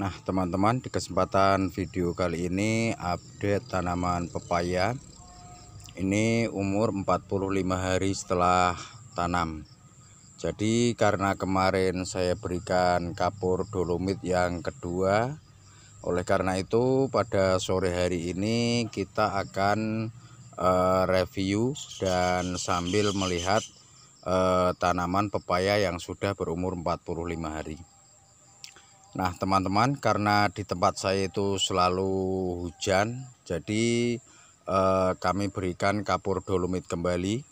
Nah teman-teman di kesempatan video kali ini update tanaman pepaya Ini umur 45 hari setelah tanam Jadi karena kemarin saya berikan kapur dolomit yang kedua Oleh karena itu pada sore hari ini kita akan uh, review dan sambil melihat uh, tanaman pepaya yang sudah berumur 45 hari Nah teman-teman karena di tempat saya itu selalu hujan jadi eh, kami berikan kapur dolomit kembali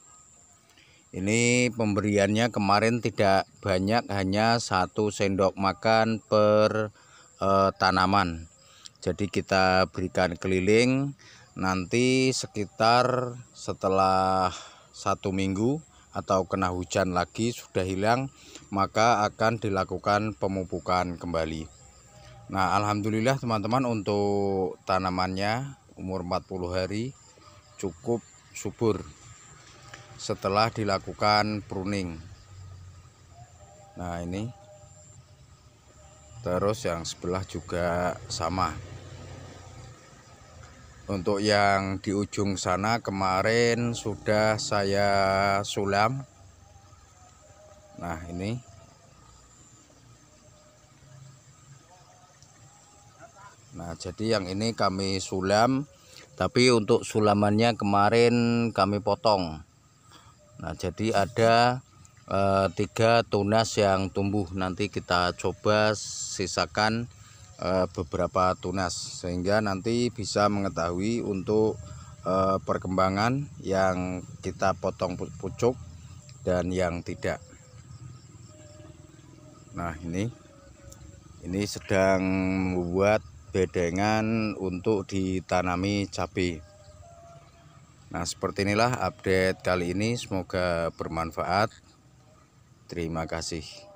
ini pemberiannya kemarin tidak banyak hanya satu sendok makan per eh, tanaman jadi kita berikan keliling nanti sekitar setelah satu minggu atau kena hujan lagi sudah hilang maka akan dilakukan pemupukan kembali nah Alhamdulillah teman-teman untuk tanamannya umur 40 hari cukup subur setelah dilakukan pruning nah ini terus yang sebelah juga sama untuk yang di ujung sana kemarin sudah saya sulam. Nah, ini. Nah, jadi yang ini kami sulam, tapi untuk sulamannya kemarin kami potong. Nah, jadi ada e, tiga tunas yang tumbuh. Nanti kita coba sisakan Eh, beberapa tunas sehingga nanti bisa mengetahui untuk eh, perkembangan yang kita potong pucuk dan yang tidak nah ini ini sedang membuat bedengan untuk ditanami cabai nah seperti inilah update kali ini semoga bermanfaat terima kasih